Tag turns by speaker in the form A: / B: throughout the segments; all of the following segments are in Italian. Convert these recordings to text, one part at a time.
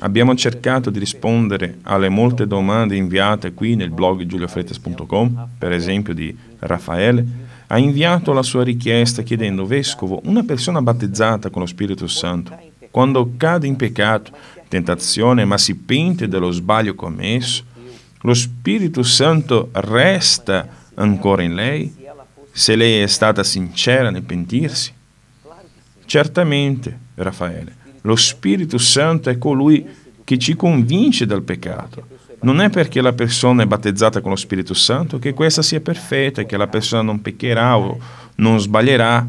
A: Abbiamo cercato di rispondere alle molte domande inviate qui nel blog giuliofreitas.com, per esempio di Raffaele, ha inviato la sua richiesta chiedendo Vescovo, una persona battezzata con lo Spirito Santo, quando cade in peccato, tentazione, ma si pente dello sbaglio commesso, lo Spirito Santo resta ancora in lei se lei è stata sincera nel pentirsi? Certamente, Raffaele, lo Spirito Santo è colui che ci convince dal peccato. Non è perché la persona è battezzata con lo Spirito Santo che questa sia perfetta, che la persona non peccherà o non sbaglierà,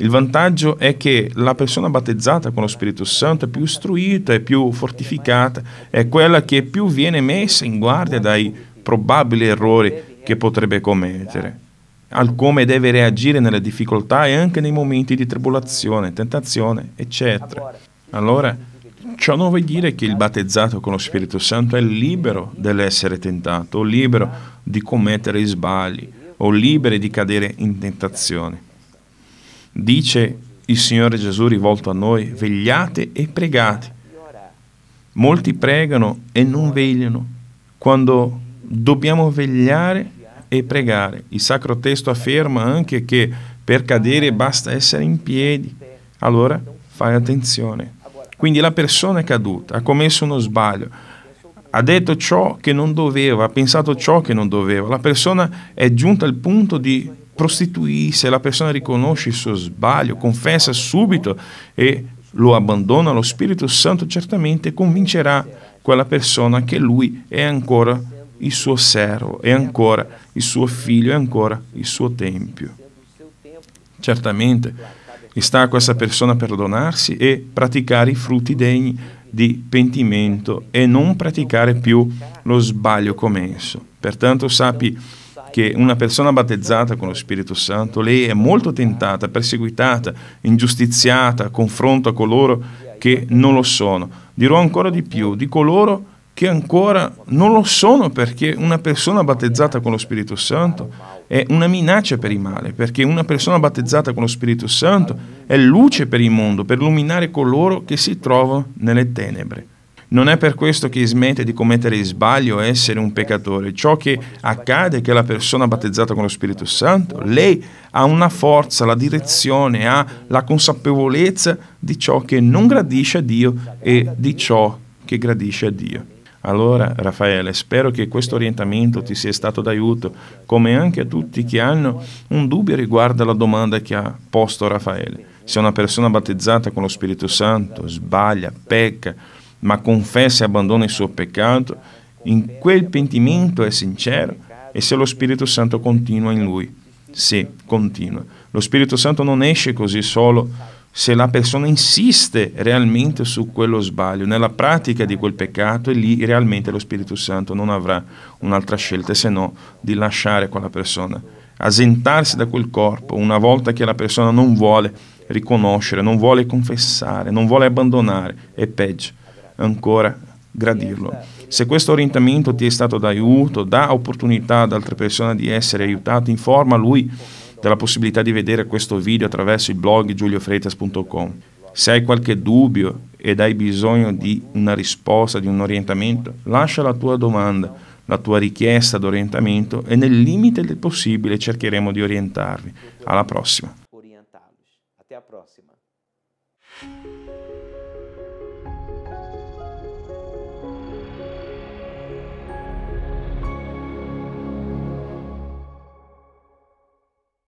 A: il vantaggio è che la persona battezzata con lo Spirito Santo è più istruita, è più fortificata, è quella che più viene messa in guardia dai probabili errori che potrebbe commettere, al come deve reagire nelle difficoltà e anche nei momenti di tribolazione, tentazione, eccetera. Allora, ciò non vuol dire che il battezzato con lo Spirito Santo è libero dell'essere tentato, o libero di commettere sbagli, o libero di cadere in tentazione. Dice il Signore Gesù rivolto a noi, vegliate e pregate. Molti pregano e non vegliano, quando dobbiamo vegliare e pregare. Il Sacro Testo afferma anche che per cadere basta essere in piedi. Allora fai attenzione. Quindi la persona è caduta, ha commesso uno sbaglio, ha detto ciò che non doveva, ha pensato ciò che non doveva. La persona è giunta al punto di prostituirsi, la persona riconosce il suo sbaglio, confessa subito e lo abbandona, lo Spirito Santo certamente convincerà quella persona che lui è ancora il suo servo, è ancora il suo figlio, è ancora il suo tempio. Certamente sta a questa persona perdonarsi e praticare i frutti degni di pentimento e non praticare più lo sbaglio commesso. Pertanto sappi che una persona battezzata con lo Spirito Santo, lei è molto tentata, perseguitata, ingiustiziata, confronta coloro che non lo sono. Dirò ancora di più, di coloro che ancora non lo sono perché una persona battezzata con lo Spirito Santo è una minaccia per il male, perché una persona battezzata con lo Spirito Santo è luce per il mondo, per illuminare coloro che si trovano nelle tenebre. Non è per questo che smette di commettere il sbaglio e essere un peccatore. Ciò che accade è che la persona battezzata con lo Spirito Santo, lei ha una forza, la direzione, ha la consapevolezza di ciò che non gradisce a Dio e di ciò che gradisce a Dio. Allora, Raffaele, spero che questo orientamento ti sia stato d'aiuto, come anche a tutti che hanno un dubbio riguardo alla domanda che ha posto Raffaele. Se una persona battezzata con lo Spirito Santo sbaglia, pecca, ma confessa e abbandona il suo peccato, in quel pentimento è sincero e se lo Spirito Santo continua in lui. Sì, continua. Lo Spirito Santo non esce così solo se la persona insiste realmente su quello sbaglio, nella pratica di quel peccato, e lì realmente lo Spirito Santo non avrà un'altra scelta se no di lasciare quella persona, asentarsi da quel corpo una volta che la persona non vuole riconoscere, non vuole confessare, non vuole abbandonare, è peggio, ancora gradirlo. Se questo orientamento ti è stato d'aiuto, dà opportunità ad altre persone di essere aiutate, informa lui della possibilità di vedere questo video attraverso il blog giuliofreitas.com. Se hai qualche dubbio ed hai bisogno di una risposta, di un orientamento, lascia la tua domanda, la tua richiesta d'orientamento e nel limite del possibile cercheremo di orientarvi. Alla prossima.